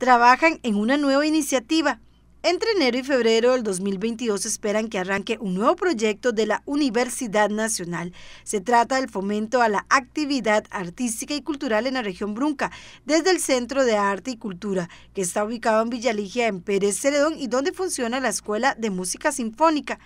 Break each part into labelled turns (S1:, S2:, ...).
S1: trabajan en una nueva iniciativa. Entre enero y febrero del 2022 esperan que arranque un nuevo proyecto de la Universidad Nacional. Se trata del fomento a la actividad artística y cultural en la región Brunca, desde el Centro de Arte y Cultura, que está ubicado en Villaligia, en Pérez Celedón, y donde funciona la Escuela de Música Sinfónica.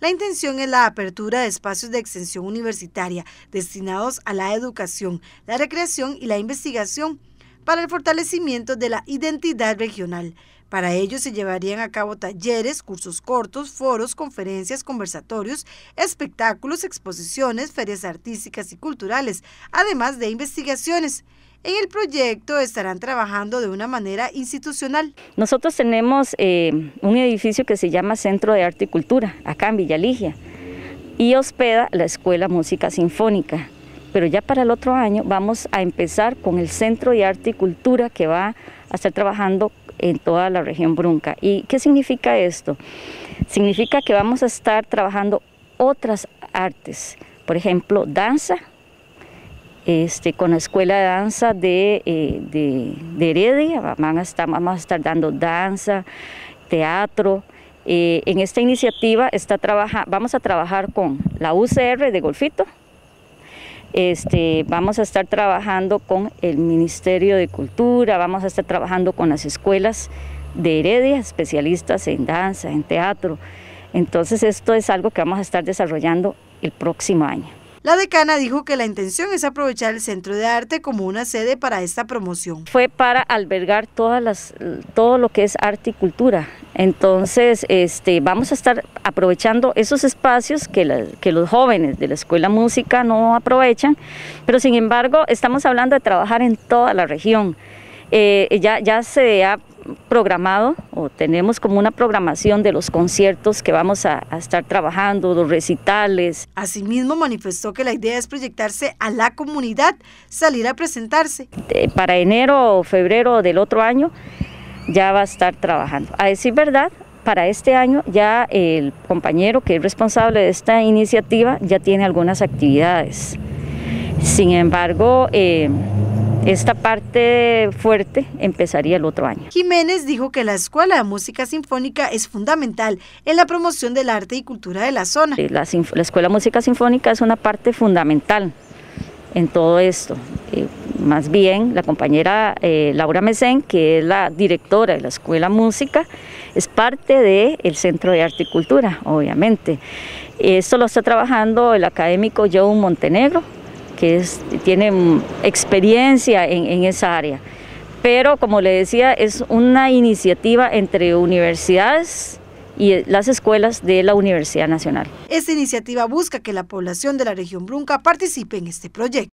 S1: La intención es la apertura de espacios de extensión universitaria destinados a la educación, la recreación y la investigación para el fortalecimiento de la identidad regional. Para ello se llevarían a cabo talleres, cursos cortos, foros, conferencias, conversatorios, espectáculos, exposiciones, ferias artísticas y culturales, además de investigaciones. En el proyecto estarán trabajando de una manera
S2: institucional. Nosotros tenemos eh, un edificio que se llama Centro de Arte y Cultura, acá en Villaligia, y hospeda la Escuela Música Sinfónica pero ya para el otro año vamos a empezar con el Centro de Arte y Cultura que va a estar trabajando en toda la región Brunca. ¿Y qué significa esto? Significa que vamos a estar trabajando otras artes, por ejemplo, danza, este, con la escuela de danza de, eh, de, Heredia, vamos a estar dando danza, teatro. Eh, en esta iniciativa está trabaja, vamos a trabajar con la UCR de Golfito, este, vamos a estar trabajando con el Ministerio de Cultura, vamos a estar trabajando con las escuelas de Heredia, especialistas en danza, en teatro. Entonces esto es algo que vamos a estar desarrollando el próximo año.
S1: La decana dijo que la intención es aprovechar el Centro de Arte como una sede para esta promoción. Fue para albergar todas
S2: las, todo lo que es arte y cultura, entonces, este, vamos a estar aprovechando esos espacios que, que, los jóvenes de la escuela música no aprovechan, pero sin embargo estamos hablando de trabajar en toda la región. Eh, ya, se ha programado o tenemos como una programación de los conciertos que vamos a, estar trabajando, los recitales.
S1: Asimismo manifestó que la idea es proyectarse a la comunidad, salir a presentarse.
S2: Eh, para enero o febrero del otro año ya va a estar trabajando. A decir verdad, para este año ya el compañero que es responsable de esta iniciativa ya tiene algunas actividades. Sin embargo, eh, esta parte fuerte empezaría el otro año.
S1: Jiménez dijo que la Escuela de Música Sinfónica es fundamental en la promoción del arte
S2: y cultura de la zona. La, Escuela de Música Sinfónica es una parte fundamental en todo esto. Eh, más bien la compañera eh, Laura Mesén, que es la directora de la Escuela Música, es parte del Centro de Arte y Cultura, obviamente. Esto lo está trabajando el académico Joe Montenegro, que tiene mm, experiencia en, en esa área. Pero, como le decía, es una iniciativa entre universidades, y eh, las escuelas de la Universidad Nacional.
S1: Esta iniciativa busca que la población de la región Brunca participe en este proyecto.